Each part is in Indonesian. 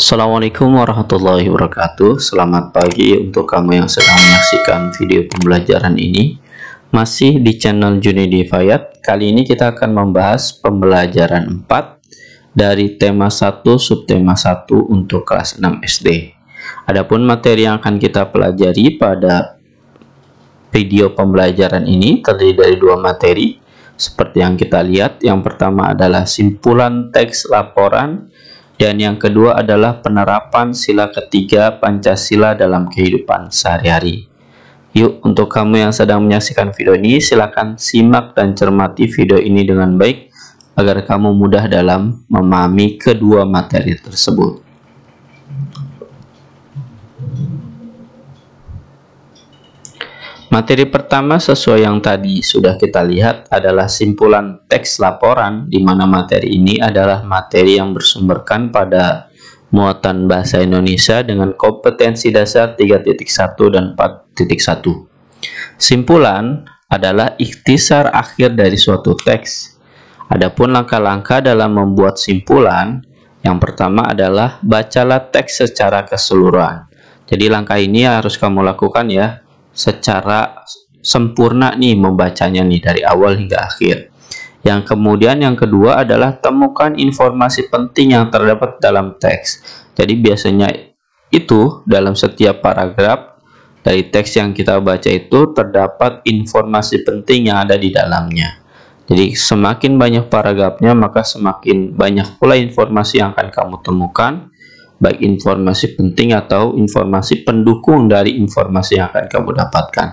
Assalamualaikum warahmatullahi wabarakatuh Selamat pagi untuk kamu yang sedang menyaksikan video pembelajaran ini Masih di channel Junedi Fayat Kali ini kita akan membahas pembelajaran 4 Dari tema 1 subtema 1 untuk kelas 6 SD Adapun materi yang akan kita pelajari pada video pembelajaran ini terdiri dari dua materi seperti yang kita lihat, yang pertama adalah simpulan teks laporan dan yang kedua adalah penerapan sila ketiga Pancasila dalam kehidupan sehari-hari. Yuk, untuk kamu yang sedang menyaksikan video ini, silakan simak dan cermati video ini dengan baik agar kamu mudah dalam memahami kedua materi tersebut. Materi pertama sesuai yang tadi sudah kita lihat adalah simpulan teks laporan di mana materi ini adalah materi yang bersumberkan pada muatan bahasa Indonesia dengan kompetensi dasar 3.1 dan 4.1. Simpulan adalah ikhtisar akhir dari suatu teks. Adapun langkah-langkah dalam membuat simpulan, yang pertama adalah bacalah teks secara keseluruhan. Jadi langkah ini harus kamu lakukan ya secara sempurna nih membacanya nih dari awal hingga akhir. Yang kemudian yang kedua adalah temukan informasi penting yang terdapat dalam teks. Jadi biasanya itu dalam setiap paragraf dari teks yang kita baca itu terdapat informasi penting yang ada di dalamnya. Jadi semakin banyak paragrafnya maka semakin banyak pula informasi yang akan kamu temukan baik informasi penting atau informasi pendukung dari informasi yang akan kamu dapatkan.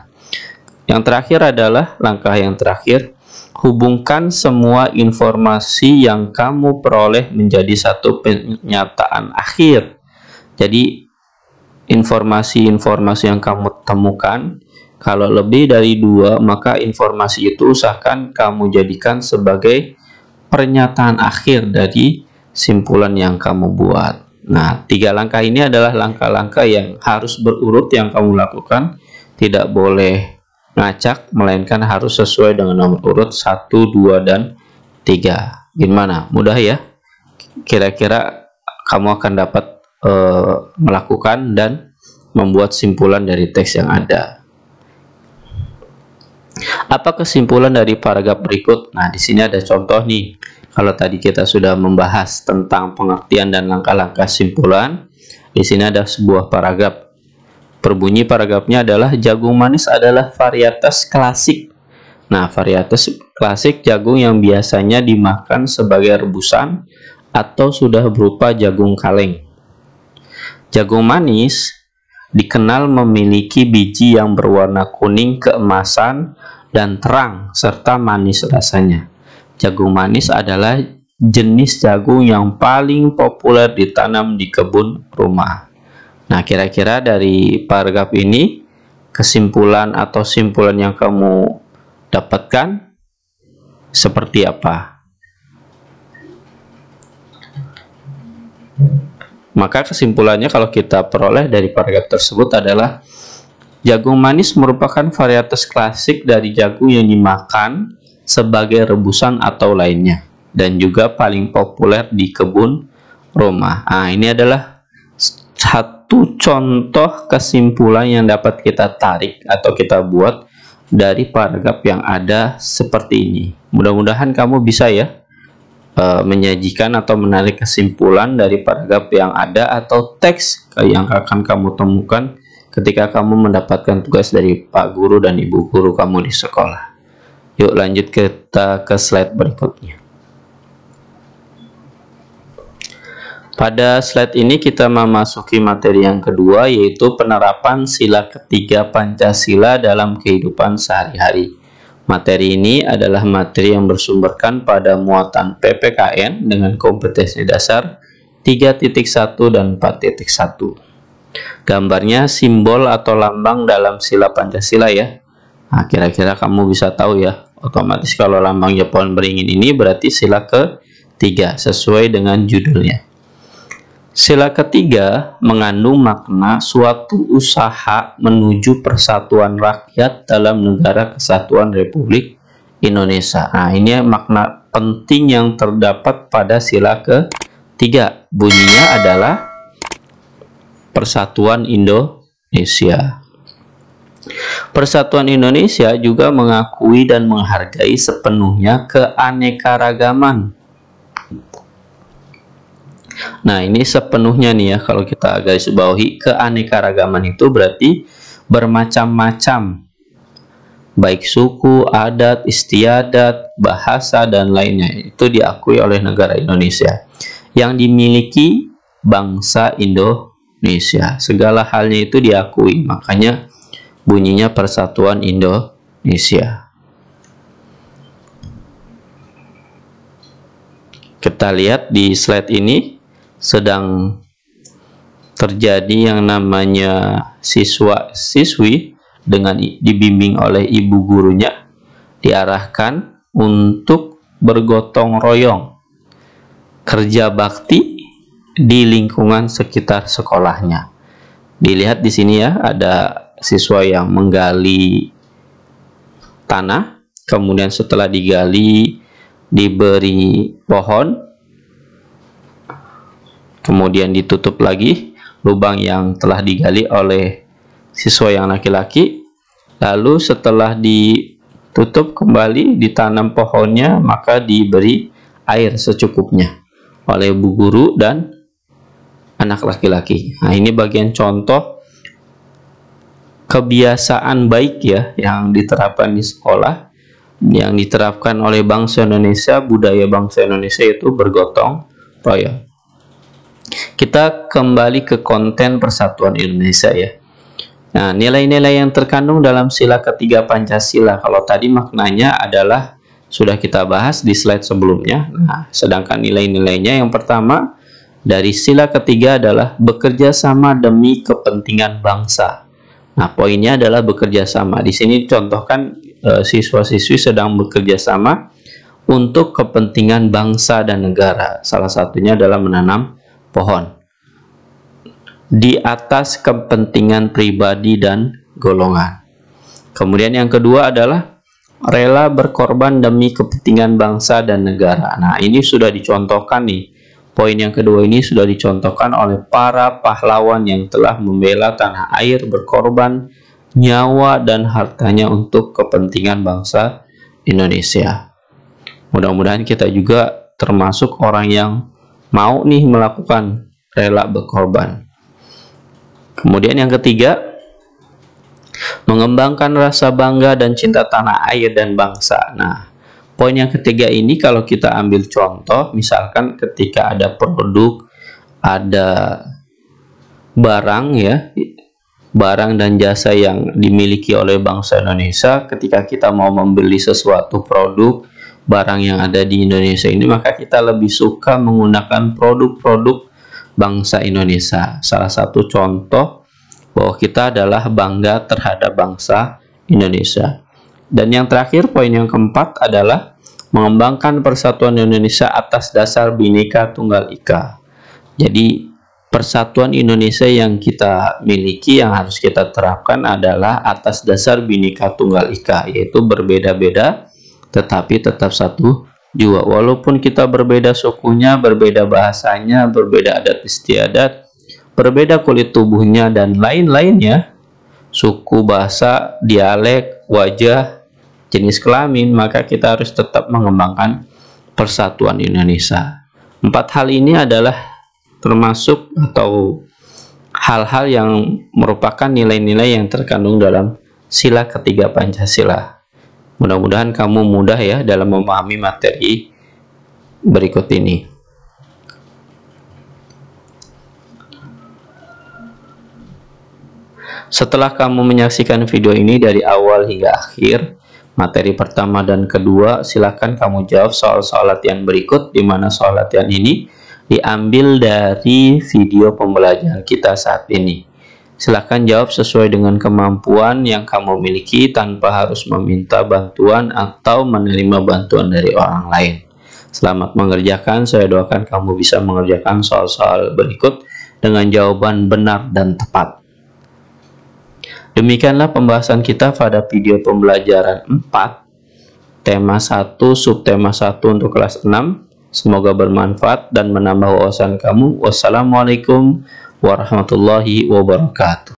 Yang terakhir adalah langkah yang terakhir, hubungkan semua informasi yang kamu peroleh menjadi satu pernyataan akhir. Jadi informasi-informasi yang kamu temukan kalau lebih dari dua, maka informasi itu usahakan kamu jadikan sebagai pernyataan akhir dari simpulan yang kamu buat. Nah, tiga langkah ini adalah langkah-langkah yang harus berurut yang kamu lakukan. Tidak boleh ngacak, melainkan harus sesuai dengan nomor urut 1, 2, dan 3. Gimana? Mudah ya? Kira-kira kamu akan dapat e, melakukan dan membuat simpulan dari teks yang ada. Apa kesimpulan dari paragraf berikut? Nah, di sini ada contoh nih kalau tadi kita sudah membahas tentang pengertian dan langkah-langkah simpulan, di sini ada sebuah paragraf. Perbunyi paragrafnya adalah jagung manis adalah varietas klasik. Nah, varietas klasik jagung yang biasanya dimakan sebagai rebusan atau sudah berupa jagung kaleng. Jagung manis dikenal memiliki biji yang berwarna kuning keemasan dan terang serta manis rasanya. Jagung manis adalah jenis jagung yang paling populer ditanam di kebun rumah. Nah, kira-kira dari paragraf ini kesimpulan atau simpulan yang kamu dapatkan seperti apa? Maka kesimpulannya kalau kita peroleh dari paragraf tersebut adalah jagung manis merupakan varietas klasik dari jagung yang dimakan sebagai rebusan atau lainnya dan juga paling populer di kebun rumah. Nah, ini adalah satu contoh kesimpulan yang dapat kita tarik atau kita buat dari paragraf yang ada seperti ini. Mudah-mudahan kamu bisa ya eh, menyajikan atau menarik kesimpulan dari paragraf yang ada atau teks yang akan kamu temukan ketika kamu mendapatkan tugas dari Pak Guru dan Ibu Guru kamu di sekolah. Yuk lanjut kita ke slide berikutnya. Pada slide ini kita memasuki materi yang kedua yaitu penerapan sila ketiga Pancasila dalam kehidupan sehari-hari. Materi ini adalah materi yang bersumberkan pada muatan PPKN dengan kompetensi dasar 3.1 dan 4.1. Gambarnya simbol atau lambang dalam sila Pancasila ya. Nah, kira-kira kamu bisa tahu ya otomatis kalau lambangnya pohon beringin ini berarti sila ke ketiga sesuai dengan judulnya sila ketiga mengandung makna suatu usaha menuju persatuan rakyat dalam negara kesatuan Republik Indonesia nah ini makna penting yang terdapat pada sila ke ketiga bunyinya adalah persatuan Indonesia Persatuan Indonesia juga mengakui dan menghargai sepenuhnya keanekaragaman. Nah, ini sepenuhnya nih ya kalau kita garis bawahi keanekaragaman itu berarti bermacam-macam baik suku, adat, istiadat, bahasa dan lainnya itu diakui oleh negara Indonesia yang dimiliki bangsa Indonesia. Segala halnya itu diakui. Makanya bunyinya Persatuan Indonesia. Kita lihat di slide ini sedang terjadi yang namanya siswa-siswi dengan dibimbing oleh ibu gurunya diarahkan untuk bergotong royong kerja bakti di lingkungan sekitar sekolahnya. Dilihat di sini ya ada siswa yang menggali tanah, kemudian setelah digali diberi pohon, kemudian ditutup lagi lubang yang telah digali oleh siswa yang laki-laki. Lalu setelah ditutup kembali ditanam pohonnya, maka diberi air secukupnya oleh bu guru dan anak laki-laki. Nah, ini bagian contoh kebiasaan baik ya yang diterapkan di sekolah yang diterapkan oleh bangsa Indonesia, budaya bangsa Indonesia itu bergotong royong. Kita kembali ke konten Persatuan Indonesia ya. Nah, nilai-nilai yang terkandung dalam sila ketiga Pancasila, kalau tadi maknanya adalah sudah kita bahas di slide sebelumnya. Nah, sedangkan nilai-nilainya yang pertama dari sila ketiga adalah bekerja sama demi kepentingan bangsa. Nah, poinnya adalah bekerja sama. Di sini contohkan e, eh, siswa-siswi sedang bekerja sama untuk kepentingan bangsa dan negara. Salah satunya adalah menanam pohon. Di atas kepentingan pribadi dan golongan. Kemudian yang kedua adalah rela berkorban demi kepentingan bangsa dan negara. Nah, ini sudah dicontohkan nih Poin yang kedua ini sudah dicontohkan oleh para pahlawan yang telah membela tanah air, berkorban nyawa dan hartanya untuk kepentingan bangsa Indonesia. Mudah-mudahan kita juga termasuk orang yang mau nih melakukan rela berkorban. Kemudian yang ketiga, mengembangkan rasa bangga dan cinta tanah air dan bangsa. Nah, Poin yang ketiga ini kalau kita ambil contoh, misalkan ketika ada produk, ada barang ya, barang dan jasa yang dimiliki oleh bangsa Indonesia, ketika kita mau membeli sesuatu produk, barang yang ada di Indonesia ini, maka kita lebih suka menggunakan produk-produk bangsa Indonesia. Salah satu contoh bahwa kita adalah bangga terhadap bangsa Indonesia. Dan yang terakhir, poin yang keempat adalah mengembangkan persatuan Indonesia atas dasar Bhinneka Tunggal Ika. Jadi, persatuan Indonesia yang kita miliki yang harus kita terapkan adalah atas dasar Bhinneka Tunggal Ika, yaitu berbeda-beda tetapi tetap satu jua. Walaupun kita berbeda sukunya, berbeda bahasanya, berbeda adat istiadat, berbeda kulit tubuhnya dan lain-lainnya, suku, bahasa, dialek, wajah, jenis kelamin, maka kita harus tetap mengembangkan persatuan Indonesia. Empat hal ini adalah termasuk atau hal-hal yang merupakan nilai-nilai yang terkandung dalam sila ketiga Pancasila. Mudah-mudahan kamu mudah ya dalam memahami materi berikut ini. Setelah kamu menyaksikan video ini dari awal hingga akhir, materi pertama dan kedua, silahkan kamu jawab soal-soal latihan berikut, di mana soal latihan ini diambil dari video pembelajaran kita saat ini. Silahkan jawab sesuai dengan kemampuan yang kamu miliki tanpa harus meminta bantuan atau menerima bantuan dari orang lain. Selamat mengerjakan, saya doakan kamu bisa mengerjakan soal-soal berikut dengan jawaban benar dan tepat. Demikianlah pembahasan kita pada video pembelajaran 4, tema 1, subtema 1 untuk kelas 6. Semoga bermanfaat dan menambah wawasan kamu. Wassalamualaikum warahmatullahi wabarakatuh.